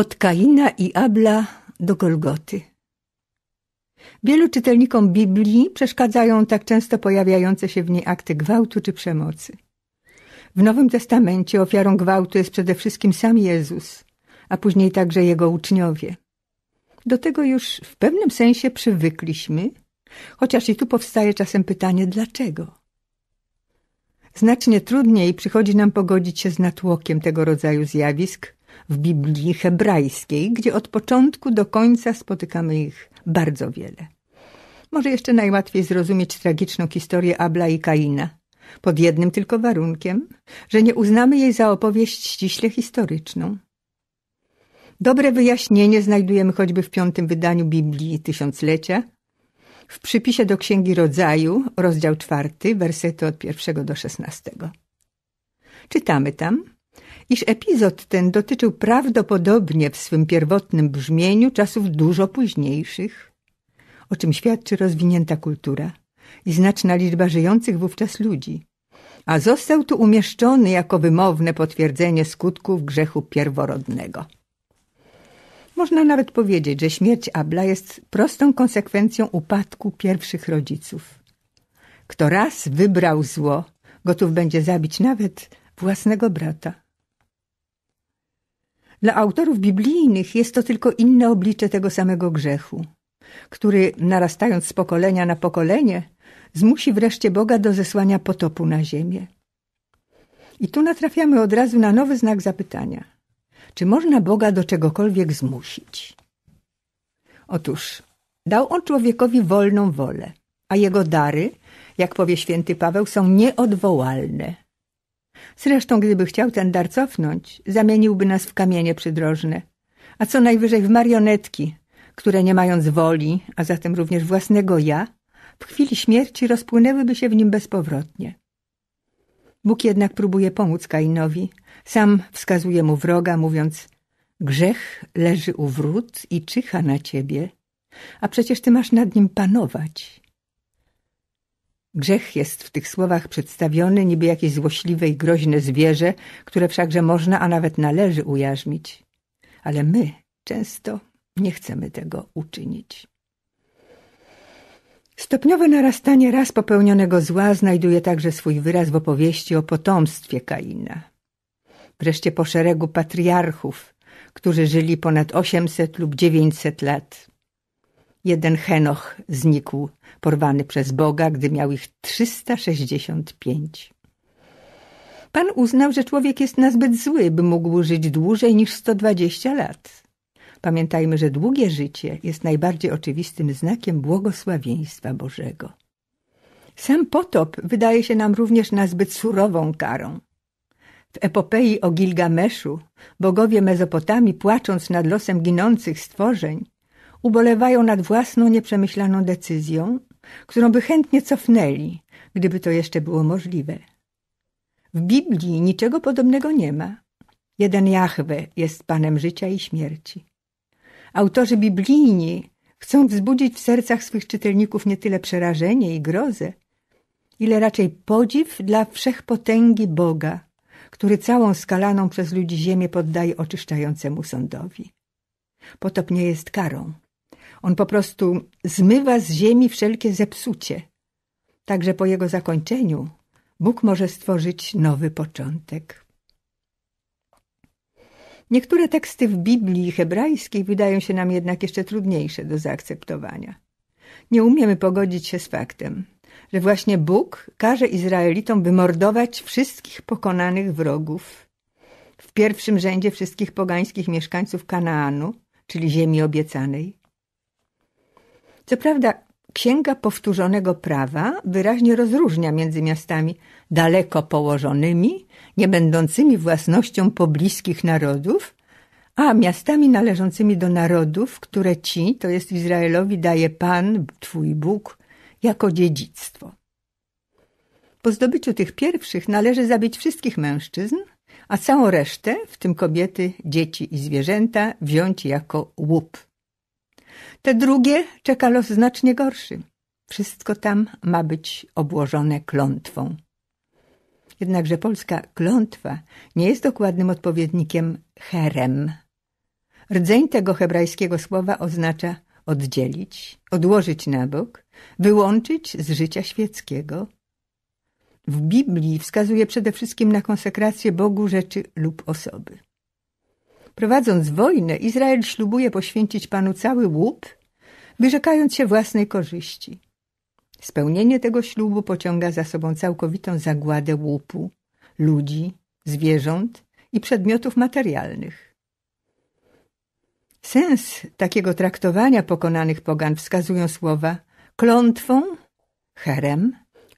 Od Kaina i Abla do Golgoty. Wielu czytelnikom Biblii przeszkadzają tak często pojawiające się w niej akty gwałtu czy przemocy. W Nowym Testamencie ofiarą gwałtu jest przede wszystkim sam Jezus, a później także jego uczniowie. Do tego już w pewnym sensie przywykliśmy, chociaż i tu powstaje czasem pytanie dlaczego. Znacznie trudniej przychodzi nam pogodzić się z natłokiem tego rodzaju zjawisk, w Biblii hebrajskiej, gdzie od początku do końca spotykamy ich bardzo wiele. Może jeszcze najłatwiej zrozumieć tragiczną historię Abla i Kaina, pod jednym tylko warunkiem, że nie uznamy jej za opowieść ściśle historyczną. Dobre wyjaśnienie znajdujemy choćby w piątym wydaniu Biblii Tysiąclecia, w przypisie do Księgi Rodzaju, rozdział czwarty, wersety od pierwszego do szesnastego. Czytamy tam, iż epizod ten dotyczył prawdopodobnie w swym pierwotnym brzmieniu czasów dużo późniejszych, o czym świadczy rozwinięta kultura i znaczna liczba żyjących wówczas ludzi, a został tu umieszczony jako wymowne potwierdzenie skutków grzechu pierworodnego. Można nawet powiedzieć, że śmierć Abla jest prostą konsekwencją upadku pierwszych rodziców. Kto raz wybrał zło, gotów będzie zabić nawet własnego brata. Dla autorów biblijnych jest to tylko inne oblicze tego samego grzechu, który, narastając z pokolenia na pokolenie, zmusi wreszcie Boga do zesłania potopu na ziemię. I tu natrafiamy od razu na nowy znak zapytania. Czy można Boga do czegokolwiek zmusić? Otóż dał on człowiekowi wolną wolę, a jego dary, jak powie święty Paweł, są nieodwołalne – Zresztą, gdyby chciał ten dar cofnąć, zamieniłby nas w kamienie przydrożne, a co najwyżej w marionetki, które nie mając woli, a zatem również własnego ja, w chwili śmierci rozpłynęłyby się w nim bezpowrotnie. Bóg jednak próbuje pomóc Kainowi. Sam wskazuje mu wroga, mówiąc: Grzech leży u wrót i czyha na ciebie, a przecież ty masz nad nim panować. Grzech jest w tych słowach przedstawiony niby jakieś złośliwe i groźne zwierzę, które wszakże można, a nawet należy ujarzmić. Ale my często nie chcemy tego uczynić. Stopniowe narastanie raz popełnionego zła znajduje także swój wyraz w opowieści o potomstwie Kaina. Wreszcie po szeregu patriarchów, którzy żyli ponad 800 lub 900 lat. Jeden Henoch znikł, porwany przez Boga, gdy miał ich 365. Pan uznał, że człowiek jest nazbyt zły, by mógł żyć dłużej niż 120 lat. Pamiętajmy, że długie życie jest najbardziej oczywistym znakiem błogosławieństwa Bożego. Sam potop wydaje się nam również nazbyt surową karą. W epopei o Gilgameszu bogowie Mesopotami płacząc nad losem ginących stworzeń, ubolewają nad własną nieprzemyślaną decyzją, którą by chętnie cofnęli, gdyby to jeszcze było możliwe. W Biblii niczego podobnego nie ma. Jeden Jahwe jest Panem życia i śmierci. Autorzy biblijni chcą wzbudzić w sercach swych czytelników nie tyle przerażenie i grozę, ile raczej podziw dla wszechpotęgi Boga, który całą skalaną przez ludzi ziemię poddaje oczyszczającemu sądowi. Potop nie jest karą, on po prostu zmywa z ziemi wszelkie zepsucie. Także po jego zakończeniu Bóg może stworzyć nowy początek. Niektóre teksty w Biblii hebrajskiej wydają się nam jednak jeszcze trudniejsze do zaakceptowania. Nie umiemy pogodzić się z faktem, że właśnie Bóg każe Izraelitom wymordować wszystkich pokonanych wrogów. W pierwszym rzędzie wszystkich pogańskich mieszkańców Kanaanu, czyli ziemi obiecanej, co prawda, Księga Powtórzonego Prawa wyraźnie rozróżnia między miastami daleko położonymi, nie będącymi własnością pobliskich narodów, a miastami należącymi do narodów, które ci, to jest Izraelowi, daje Pan, Twój Bóg, jako dziedzictwo. Po zdobyciu tych pierwszych należy zabić wszystkich mężczyzn, a całą resztę, w tym kobiety, dzieci i zwierzęta, wziąć jako łup. Te drugie czeka los znacznie gorszy. Wszystko tam ma być obłożone klątwą. Jednakże polska klątwa nie jest dokładnym odpowiednikiem herem. Rdzeń tego hebrajskiego słowa oznacza oddzielić, odłożyć na bok, wyłączyć z życia świeckiego. W Biblii wskazuje przede wszystkim na konsekrację Bogu rzeczy lub osoby. Prowadząc wojnę, Izrael ślubuje poświęcić Panu cały łup, wyrzekając się własnej korzyści. Spełnienie tego ślubu pociąga za sobą całkowitą zagładę łupu, ludzi, zwierząt i przedmiotów materialnych. Sens takiego traktowania pokonanych pogan wskazują słowa klątwą, herem,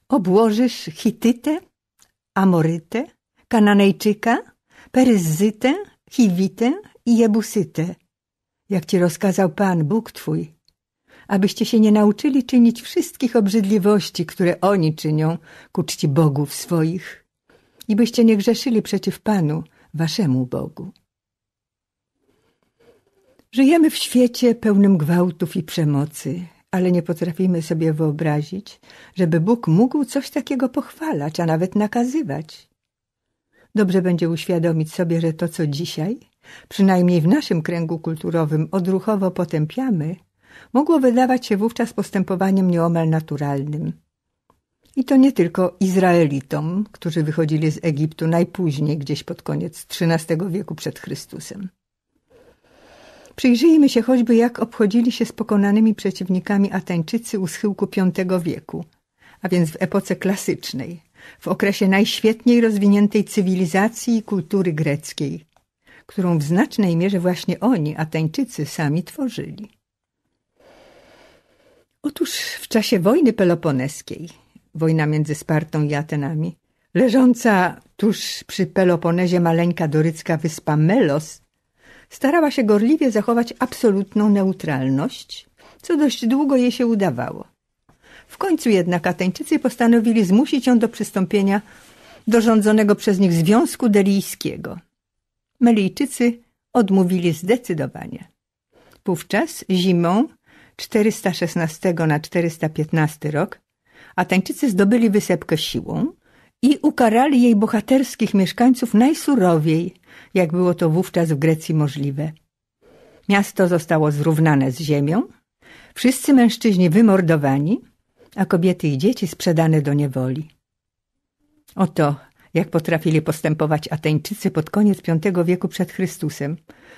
obłożysz Hitytę, Amorytę, Kananejczyka, Peryzytę, Hiwitę i Jebusytę, jak ci rozkazał Pan Bóg twój, abyście się nie nauczyli czynić wszystkich obrzydliwości, które oni czynią ku czci bogów swoich i byście nie grzeszyli przeciw Panu, waszemu Bogu. Żyjemy w świecie pełnym gwałtów i przemocy, ale nie potrafimy sobie wyobrazić, żeby Bóg mógł coś takiego pochwalać, a nawet nakazywać. Dobrze będzie uświadomić sobie, że to, co dzisiaj, przynajmniej w naszym kręgu kulturowym, odruchowo potępiamy, mogło wydawać się wówczas postępowaniem nieomal naturalnym. I to nie tylko Izraelitom, którzy wychodzili z Egiptu najpóźniej, gdzieś pod koniec XIII wieku przed Chrystusem. Przyjrzyjmy się choćby, jak obchodzili się z pokonanymi przeciwnikami Ateńczycy u schyłku V wieku, a więc w epoce klasycznej, w okresie najświetniej rozwiniętej cywilizacji i kultury greckiej, którą w znacznej mierze właśnie oni, Ateńczycy, sami tworzyli. Otóż w czasie wojny peloponeskiej, wojna między Spartą i Atenami, leżąca tuż przy Peloponezie maleńka dorycka wyspa Melos starała się gorliwie zachować absolutną neutralność, co dość długo jej się udawało. W końcu jednak Ateńczycy postanowili zmusić ją do przystąpienia do rządzonego przez nich Związku Delijskiego. Melijczycy odmówili zdecydowanie. Wówczas zimą 416 na 415 rok Ateńczycy zdobyli wysepkę siłą i ukarali jej bohaterskich mieszkańców najsurowiej, jak było to wówczas w Grecji możliwe. Miasto zostało zrównane z ziemią, wszyscy mężczyźni wymordowani – a kobiety i dzieci sprzedane do niewoli. Oto jak potrafili postępować Ateńczycy pod koniec V wieku przed Chrystusem,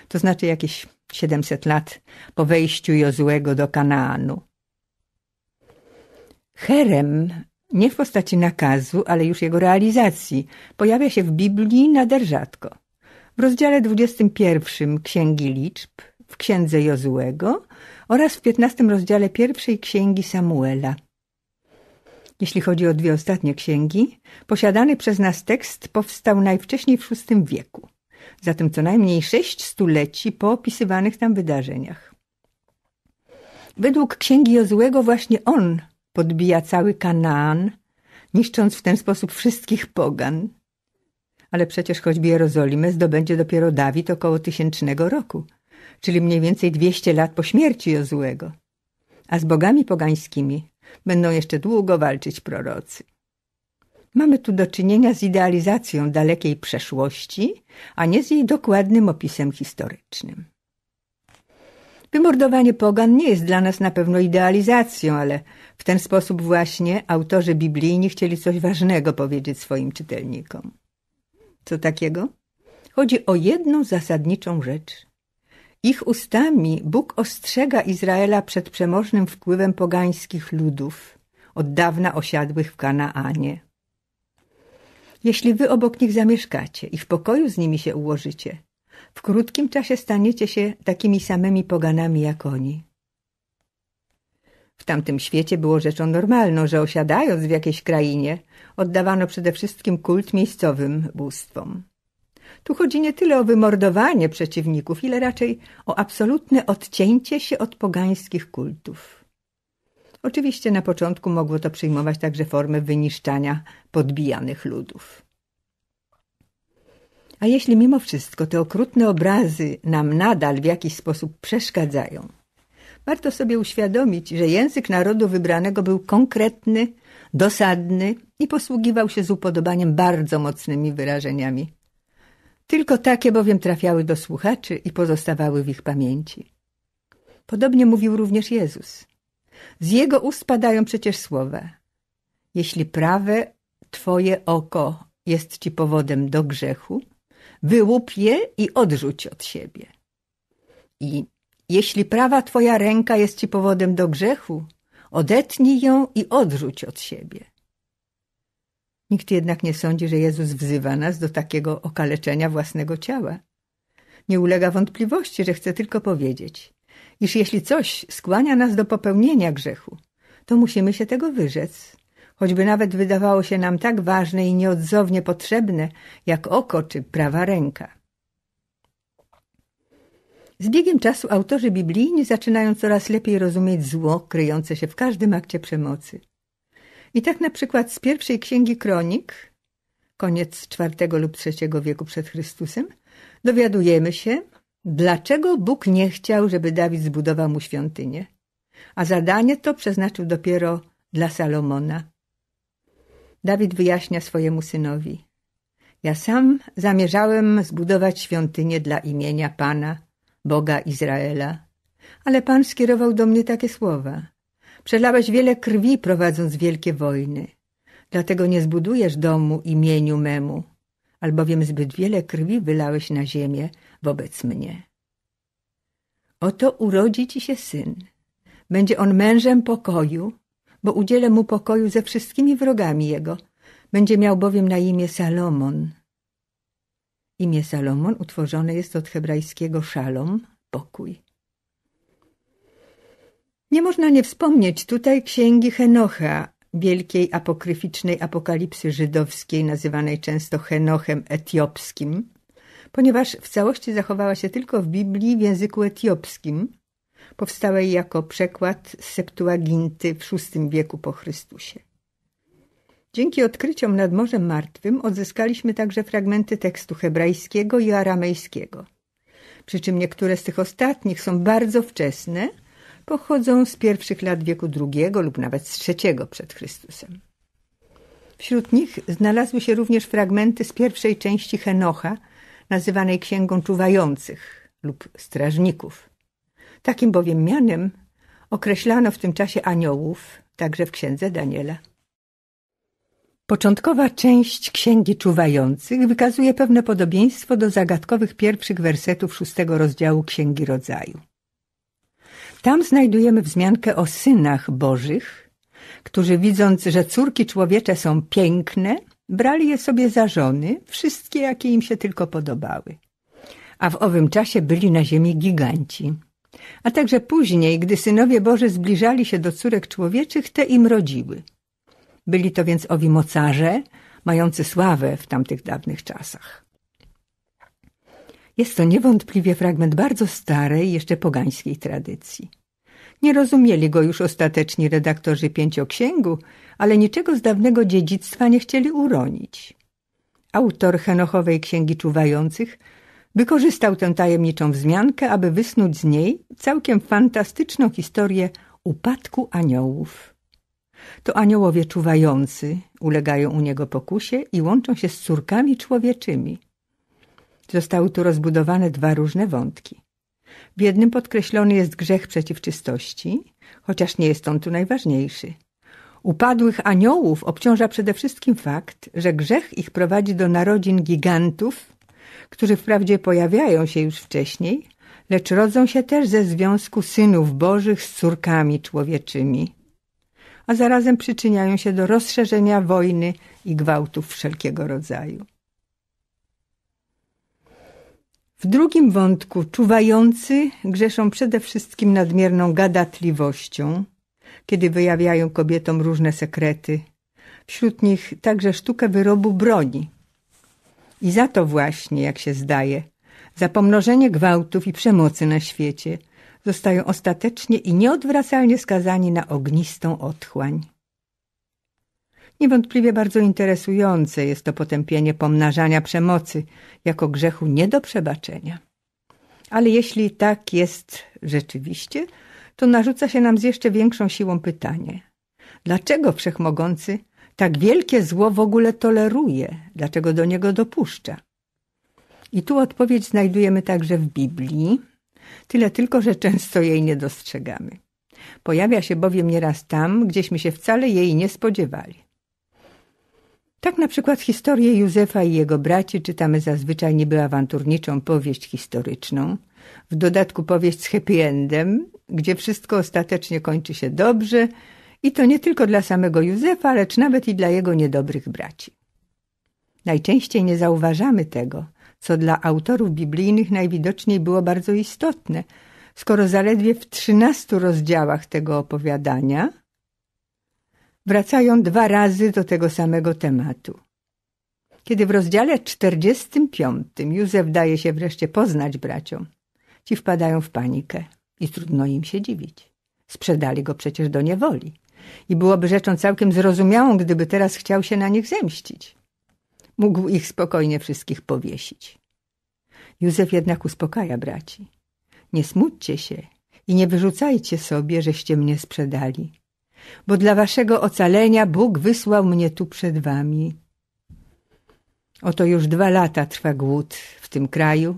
to znaczy jakieś 700 lat po wejściu Jozłego do Kanaanu. Herem, nie w postaci nakazu, ale już jego realizacji, pojawia się w Biblii nader rzadko. W rozdziale 21 Księgi Liczb, w Księdze Jozłego oraz w 15 rozdziale pierwszej Księgi Samuela – jeśli chodzi o dwie ostatnie księgi, posiadany przez nas tekst powstał najwcześniej w VI wieku, zatem co najmniej sześć stuleci po opisywanych tam wydarzeniach. Według księgi Jozłego właśnie on podbija cały Kanaan, niszcząc w ten sposób wszystkich pogan. Ale przecież choćby Jerozolimę zdobędzie dopiero Dawid około tysięcznego roku, czyli mniej więcej dwieście lat po śmierci Jozłego. A z bogami pogańskimi będą jeszcze długo walczyć prorocy. Mamy tu do czynienia z idealizacją dalekiej przeszłości, a nie z jej dokładnym opisem historycznym. Wymordowanie pogan nie jest dla nas na pewno idealizacją, ale w ten sposób właśnie autorzy biblijni chcieli coś ważnego powiedzieć swoim czytelnikom. Co takiego? Chodzi o jedną zasadniczą rzecz – ich ustami Bóg ostrzega Izraela przed przemożnym wpływem pogańskich ludów, od dawna osiadłych w Kanaanie. Jeśli wy obok nich zamieszkacie i w pokoju z nimi się ułożycie, w krótkim czasie staniecie się takimi samymi poganami jak oni. W tamtym świecie było rzeczą normalną, że osiadając w jakiejś krainie, oddawano przede wszystkim kult miejscowym bóstwom. Tu chodzi nie tyle o wymordowanie przeciwników, ile raczej o absolutne odcięcie się od pogańskich kultów. Oczywiście na początku mogło to przyjmować także formę wyniszczania podbijanych ludów. A jeśli mimo wszystko te okrutne obrazy nam nadal w jakiś sposób przeszkadzają, warto sobie uświadomić, że język narodu wybranego był konkretny, dosadny i posługiwał się z upodobaniem bardzo mocnymi wyrażeniami tylko takie bowiem trafiały do słuchaczy i pozostawały w ich pamięci. Podobnie mówił również Jezus. Z Jego ust padają przecież słowa. Jeśli prawe Twoje oko jest Ci powodem do grzechu, wyłup je i odrzuć od siebie. I jeśli prawa Twoja ręka jest Ci powodem do grzechu, odetnij ją i odrzuć od siebie. Nikt jednak nie sądzi, że Jezus wzywa nas do takiego okaleczenia własnego ciała. Nie ulega wątpliwości, że chce tylko powiedzieć, iż jeśli coś skłania nas do popełnienia grzechu, to musimy się tego wyrzec, choćby nawet wydawało się nam tak ważne i nieodzownie potrzebne, jak oko czy prawa ręka. Z biegiem czasu autorzy biblijni zaczynają coraz lepiej rozumieć zło kryjące się w każdym akcie przemocy – i tak na przykład z pierwszej księgi kronik, koniec IV lub III wieku przed Chrystusem, dowiadujemy się, dlaczego Bóg nie chciał, żeby Dawid zbudował mu świątynię, a zadanie to przeznaczył dopiero dla Salomona. Dawid wyjaśnia swojemu synowi: Ja sam zamierzałem zbudować świątynię dla imienia Pana, Boga Izraela, ale Pan skierował do mnie takie słowa. Przelałeś wiele krwi, prowadząc wielkie wojny. Dlatego nie zbudujesz domu imieniu memu, albowiem zbyt wiele krwi wylałeś na ziemię wobec mnie. Oto urodzi ci się syn. Będzie on mężem pokoju, bo udzielę mu pokoju ze wszystkimi wrogami jego. Będzie miał bowiem na imię Salomon. Imię Salomon utworzone jest od hebrajskiego szalom, pokój. Nie można nie wspomnieć tutaj księgi Henocha, wielkiej apokryficznej apokalipsy żydowskiej, nazywanej często Henochem etiopskim, ponieważ w całości zachowała się tylko w Biblii w języku etiopskim, powstałej jako przekład z Septuaginty w VI wieku po Chrystusie. Dzięki odkryciom nad Morzem Martwym odzyskaliśmy także fragmenty tekstu hebrajskiego i aramejskiego, przy czym niektóre z tych ostatnich są bardzo wczesne – pochodzą z pierwszych lat wieku drugiego lub nawet z trzeciego przed Chrystusem. Wśród nich znalazły się również fragmenty z pierwszej części Henocha, nazywanej Księgą Czuwających lub Strażników. Takim bowiem mianem określano w tym czasie aniołów, także w Księdze Daniela. Początkowa część Księgi Czuwających wykazuje pewne podobieństwo do zagadkowych pierwszych wersetów szóstego rozdziału Księgi Rodzaju. Tam znajdujemy wzmiankę o synach bożych, którzy widząc, że córki człowiecze są piękne, brali je sobie za żony, wszystkie jakie im się tylko podobały. A w owym czasie byli na ziemi giganci. A także później, gdy synowie Boży zbliżali się do córek człowieczych, te im rodziły. Byli to więc owi mocarze, mający sławę w tamtych dawnych czasach. Jest to niewątpliwie fragment bardzo starej, jeszcze pogańskiej tradycji. Nie rozumieli go już ostateczni redaktorzy pięcioksięgu, ale niczego z dawnego dziedzictwa nie chcieli uronić. Autor Henochowej Księgi Czuwających wykorzystał tę tajemniczą wzmiankę, aby wysnuć z niej całkiem fantastyczną historię upadku aniołów. To aniołowie czuwający ulegają u niego pokusie i łączą się z córkami człowieczymi – Zostały tu rozbudowane dwa różne wątki. W jednym podkreślony jest grzech przeciw czystości, chociaż nie jest on tu najważniejszy. Upadłych aniołów obciąża przede wszystkim fakt, że grzech ich prowadzi do narodzin gigantów, którzy wprawdzie pojawiają się już wcześniej, lecz rodzą się też ze związku synów bożych z córkami człowieczymi, a zarazem przyczyniają się do rozszerzenia wojny i gwałtów wszelkiego rodzaju. W drugim wątku czuwający grzeszą przede wszystkim nadmierną gadatliwością, kiedy wyjawiają kobietom różne sekrety, wśród nich także sztukę wyrobu broni. I za to właśnie, jak się zdaje, za pomnożenie gwałtów i przemocy na świecie zostają ostatecznie i nieodwracalnie skazani na ognistą otchłań. Niewątpliwie bardzo interesujące jest to potępienie pomnażania przemocy jako grzechu nie do przebaczenia. Ale jeśli tak jest rzeczywiście, to narzuca się nam z jeszcze większą siłą pytanie: dlaczego wszechmogący tak wielkie zło w ogóle toleruje, dlaczego do niego dopuszcza? I tu odpowiedź znajdujemy także w Biblii, tyle tylko, że często jej nie dostrzegamy. Pojawia się bowiem nieraz tam, gdzieśmy się wcale jej nie spodziewali. Tak na przykład historię Józefa i jego braci czytamy zazwyczaj niby awanturniczą powieść historyczną, w dodatku powieść z happy endem, gdzie wszystko ostatecznie kończy się dobrze i to nie tylko dla samego Józefa, lecz nawet i dla jego niedobrych braci. Najczęściej nie zauważamy tego, co dla autorów biblijnych najwidoczniej było bardzo istotne, skoro zaledwie w trzynastu rozdziałach tego opowiadania – wracają dwa razy do tego samego tematu. Kiedy w rozdziale 45 Józef daje się wreszcie poznać braciom, ci wpadają w panikę i trudno im się dziwić. Sprzedali go przecież do niewoli i byłoby rzeczą całkiem zrozumiałą, gdyby teraz chciał się na nich zemścić. Mógł ich spokojnie wszystkich powiesić. Józef jednak uspokaja braci. Nie smućcie się i nie wyrzucajcie sobie, żeście mnie sprzedali bo dla waszego ocalenia Bóg wysłał mnie tu przed wami. Oto już dwa lata trwa głód w tym kraju,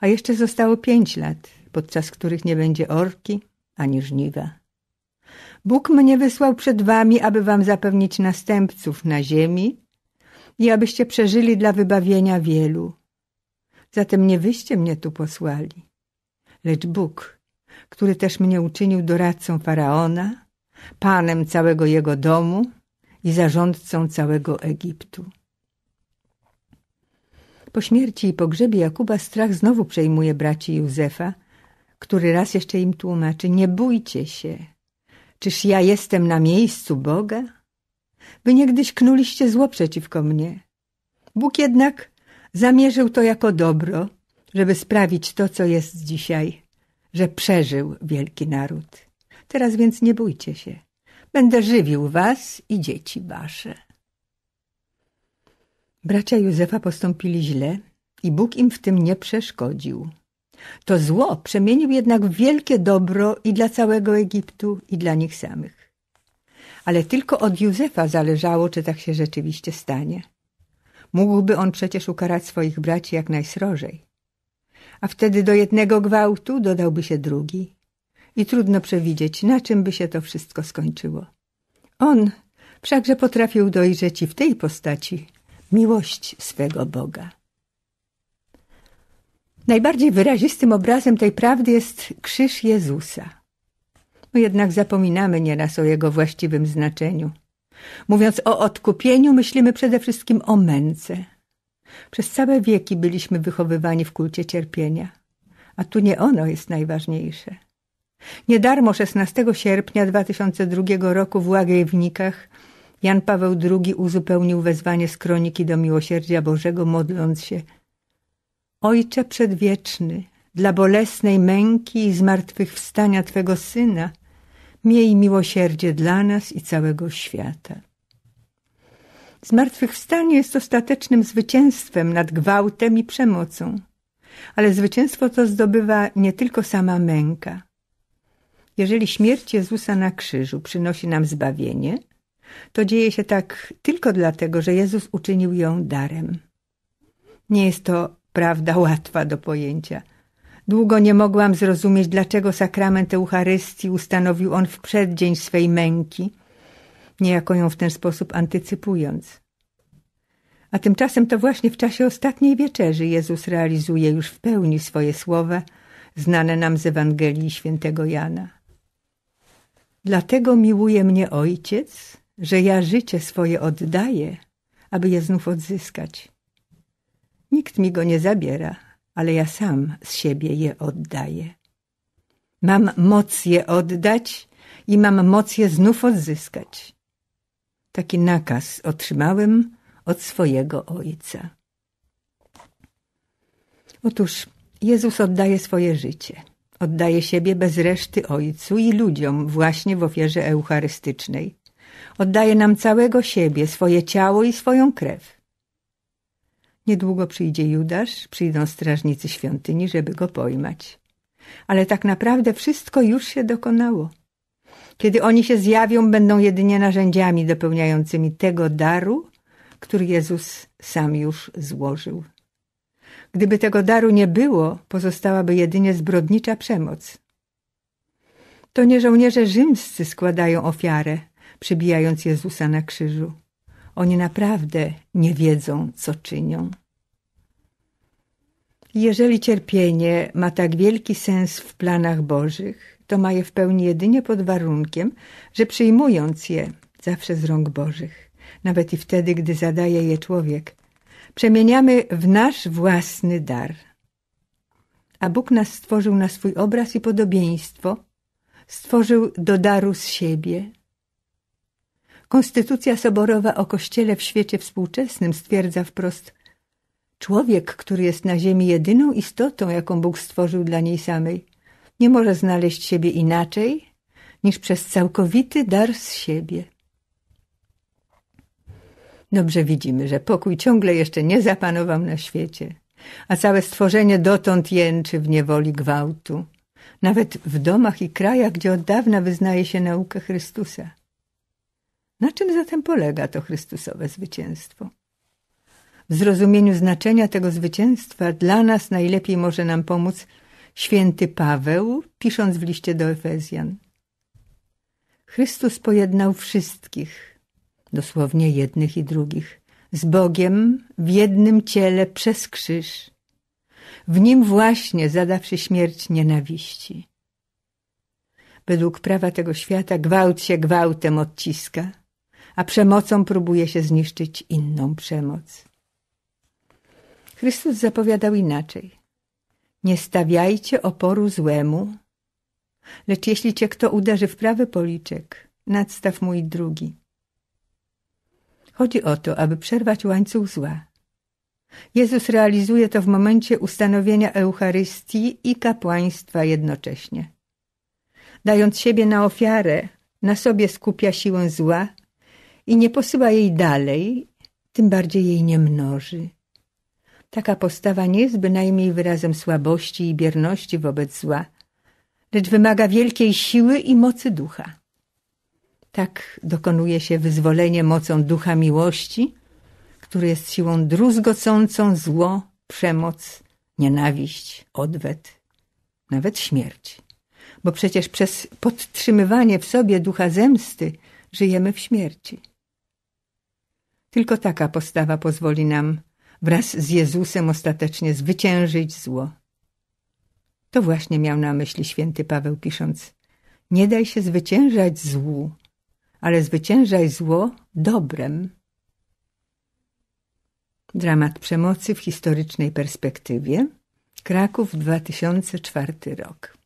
a jeszcze zostało pięć lat, podczas których nie będzie orki ani żniwa. Bóg mnie wysłał przed wami, aby wam zapewnić następców na ziemi i abyście przeżyli dla wybawienia wielu. Zatem nie wyście mnie tu posłali, lecz Bóg, który też mnie uczynił doradcą Faraona, panem całego jego domu i zarządcą całego Egiptu. Po śmierci i pogrzebie Jakuba strach znowu przejmuje braci Józefa, który raz jeszcze im tłumaczy: Nie bójcie się, czyż ja jestem na miejscu Boga? Wy niegdyś knuliście zło przeciwko mnie. Bóg jednak zamierzył to jako dobro, żeby sprawić to, co jest dzisiaj, że przeżył wielki naród. Teraz więc nie bójcie się. Będę żywił was i dzieci wasze. Bracia Józefa postąpili źle i Bóg im w tym nie przeszkodził. To zło przemienił jednak w wielkie dobro i dla całego Egiptu, i dla nich samych. Ale tylko od Józefa zależało, czy tak się rzeczywiście stanie. Mógłby on przecież ukarać swoich braci jak najsrożej. A wtedy do jednego gwałtu dodałby się drugi, i trudno przewidzieć, na czym by się to wszystko skończyło. On wszakże potrafił dojrzeć i w tej postaci miłość swego Boga. Najbardziej wyrazistym obrazem tej prawdy jest krzyż Jezusa. My jednak zapominamy nieraz o jego właściwym znaczeniu. Mówiąc o odkupieniu, myślimy przede wszystkim o męce. Przez całe wieki byliśmy wychowywani w kulcie cierpienia, a tu nie ono jest najważniejsze. Niedarmo 16 sierpnia 2002 roku w Łagiewnikach Jan Paweł II uzupełnił wezwanie z kroniki do miłosierdzia Bożego, modląc się Ojcze przedwieczny, dla bolesnej męki i zmartwychwstania Twego Syna, miej miłosierdzie dla nas i całego świata. Zmartwychwstanie jest ostatecznym zwycięstwem nad gwałtem i przemocą, ale zwycięstwo to zdobywa nie tylko sama męka – jeżeli śmierć Jezusa na krzyżu przynosi nam zbawienie, to dzieje się tak tylko dlatego, że Jezus uczynił ją darem. Nie jest to prawda łatwa do pojęcia. Długo nie mogłam zrozumieć, dlaczego sakrament Eucharystii ustanowił on w przeddzień swej męki, niejako ją w ten sposób antycypując. A tymczasem to właśnie w czasie ostatniej wieczerzy Jezus realizuje już w pełni swoje słowa, znane nam z Ewangelii świętego Jana. Dlatego miłuje mnie Ojciec, że ja życie swoje oddaję, aby je znów odzyskać. Nikt mi go nie zabiera, ale ja sam z siebie je oddaję. Mam moc je oddać i mam moc je znów odzyskać. Taki nakaz otrzymałem od swojego Ojca. Otóż Jezus oddaje swoje życie – Oddaje siebie bez reszty Ojcu i ludziom właśnie w ofierze eucharystycznej. Oddaje nam całego siebie, swoje ciało i swoją krew. Niedługo przyjdzie Judasz, przyjdą strażnicy świątyni, żeby go pojmać. Ale tak naprawdę wszystko już się dokonało. Kiedy oni się zjawią, będą jedynie narzędziami dopełniającymi tego daru, który Jezus sam już złożył. Gdyby tego daru nie było, pozostałaby jedynie zbrodnicza przemoc. To nie żołnierze rzymscy składają ofiarę, przybijając Jezusa na krzyżu. Oni naprawdę nie wiedzą, co czynią. Jeżeli cierpienie ma tak wielki sens w planach Bożych, to ma je w pełni jedynie pod warunkiem, że przyjmując je zawsze z rąk Bożych, nawet i wtedy, gdy zadaje je człowiek, przemieniamy w nasz własny dar. A Bóg nas stworzył na swój obraz i podobieństwo, stworzył do daru z siebie. Konstytucja Soborowa o Kościele w świecie współczesnym stwierdza wprost Człowiek, który jest na ziemi jedyną istotą, jaką Bóg stworzył dla niej samej, nie może znaleźć siebie inaczej niż przez całkowity dar z siebie. Dobrze widzimy, że pokój ciągle jeszcze nie zapanował na świecie, a całe stworzenie dotąd jęczy w niewoli gwałtu, nawet w domach i krajach, gdzie od dawna wyznaje się naukę Chrystusa. Na czym zatem polega to Chrystusowe zwycięstwo? W zrozumieniu znaczenia tego zwycięstwa dla nas najlepiej może nam pomóc święty Paweł, pisząc w liście do Efezjan. Chrystus pojednał wszystkich dosłownie jednych i drugich, z Bogiem w jednym ciele przez krzyż, w nim właśnie zadawszy śmierć nienawiści. Według prawa tego świata gwałt się gwałtem odciska, a przemocą próbuje się zniszczyć inną przemoc. Chrystus zapowiadał inaczej. Nie stawiajcie oporu złemu, lecz jeśli cię kto uderzy w prawy policzek, nadstaw mój drugi. Chodzi o to, aby przerwać łańcuch zła. Jezus realizuje to w momencie ustanowienia Eucharystii i kapłaństwa jednocześnie. Dając siebie na ofiarę, na sobie skupia siłę zła i nie posyła jej dalej, tym bardziej jej nie mnoży. Taka postawa nie jest bynajmniej wyrazem słabości i bierności wobec zła, lecz wymaga wielkiej siły i mocy ducha. Tak dokonuje się wyzwolenie mocą ducha miłości, który jest siłą druzgocącą zło, przemoc, nienawiść, odwet, nawet śmierć. Bo przecież przez podtrzymywanie w sobie ducha zemsty żyjemy w śmierci. Tylko taka postawa pozwoli nam wraz z Jezusem ostatecznie zwyciężyć zło. To właśnie miał na myśli święty Paweł pisząc: Nie daj się zwyciężać złu, ale zwyciężaj zło dobrem. Dramat przemocy w historycznej perspektywie. Kraków 2004 rok.